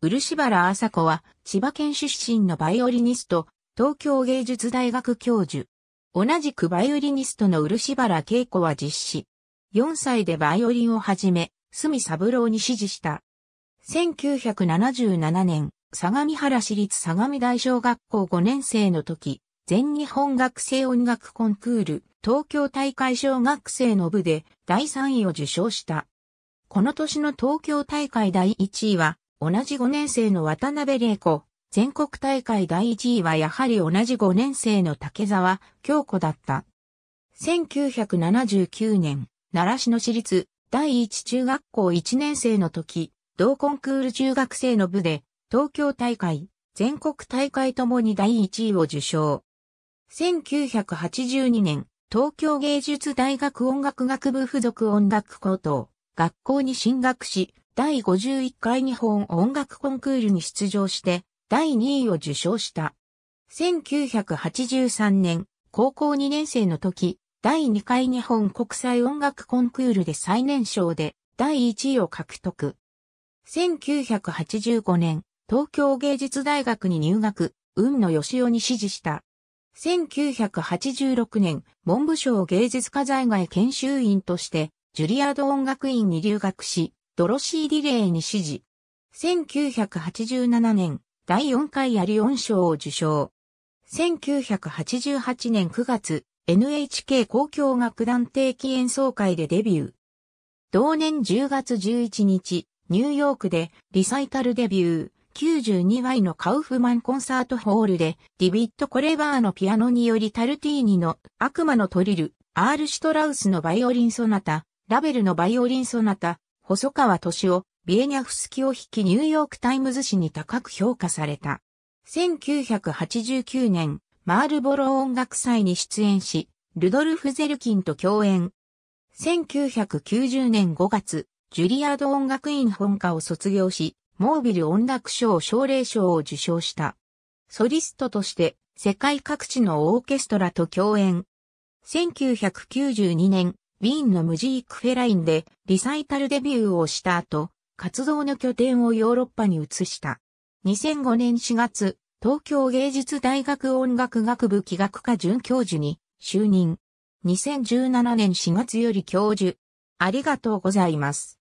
漆原麻子は、千葉県出身のバイオリニスト、東京芸術大学教授。同じくバイオリニストの漆原恵子は実施。4歳でバイオリンを始め、隅三郎に指示した。1977年、相模原市立相模大小学校5年生の時、全日本学生音楽コンクール、東京大会小学生の部で第3位を受賞した。この年の東京大会第1位は、同じ5年生の渡辺玲子、全国大会第1位はやはり同じ5年生の竹沢京子だった。1979年、奈良市の私立第一中学校1年生の時、同コンクール中学生の部で、東京大会、全国大会ともに第1位を受賞。1982年、東京芸術大学音楽学部附属音楽高等学校に進学し、第51回日本音楽コンクールに出場して、第2位を受賞した。1983年、高校2年生の時、第2回日本国際音楽コンクールで最年少で第1位を獲得。1985年、東京芸術大学に入学、運野義雄に指示した。1986年、文部省芸術家在外研修員として、ジュリアード音楽院に留学し、ドロシー・ディレイに支持。1987年、第4回アリオン賞を受賞。1988年9月、NHK 公共楽団定期演奏会でデビュー。同年10月11日、ニューヨークでリサイタルデビュー。92回のカウフマンコンサートホールで、ディビット・コレバーのピアノによりタルティーニの悪魔のトリル、アール・シュトラウスのバイオリンソナタ、ラベルのバイオリンソナタ、細川敏夫、ビエニャフスキを引きニューヨークタイムズ紙に高く評価された。1989年、マールボロ音楽祭に出演し、ルドルフ・ゼルキンと共演。1990年5月、ジュリアード音楽院本科を卒業し、モービル音楽賞奨励賞を受賞した。ソリストとして世界各地のオーケストラと共演。1992年、ウィーンのムジークフェラインでリサイタルデビューをした後、活動の拠点をヨーロッパに移した。2005年4月、東京芸術大学音楽学部器楽科准教授に就任。2017年4月より教授。ありがとうございます。